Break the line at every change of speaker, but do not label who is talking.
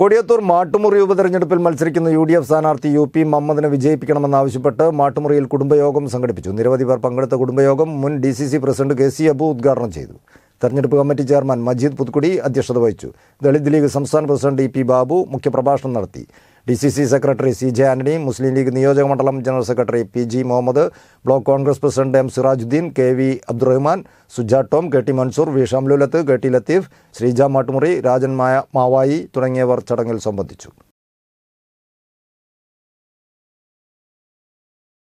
കൊടിയത്തൂർ മാട്ടുമുറി ഉപതെരഞ്ഞെടുപ്പിൽ മത്സരിക്കുന്ന U D F സ്ഥാനാർത്ഥി യു പി മുഹമ്മദിനെ വിജയിപ്പിക്കണമെന്നാവശ്യപ്പെട്ട് മാട്ടുമുറിയിൽ കുടുംബയോഗം സംഘടിപ്പിച്ചു നിരവധി പേർ പങ്കെടുത്ത കുടുംബയോഗം മുൻ D C C president K C Abu ഉദ്ഘാടനം ചെയ്തു തെരഞ്ഞെടുപ്പ് കമ്മിറ്റി ചെയർമാൻ മജീദ് പുത്കുടി അധ്യക്ഷത വഹിച്ചു ദളിത് ലീഗ് സംസ്ഥാന പ്രസിഡന്റ് ഇ പി ബാബു മുഖ്യപ്രഭാഷണം നടത്തി D C C secretary C J Antony Muslim league നിയോജക മണ്ഡലം general secretary P G Muhammad block Congress president M Sirajuddin K V Abdurahman Suja Tom K T Mansoor V Shamlulath K T Latheef Sreeja Mattumuri Rajan Maya Mavayi
തുടങ്ങിയവർ ചടങ്ങിൽ സംബന്ധിച്ചു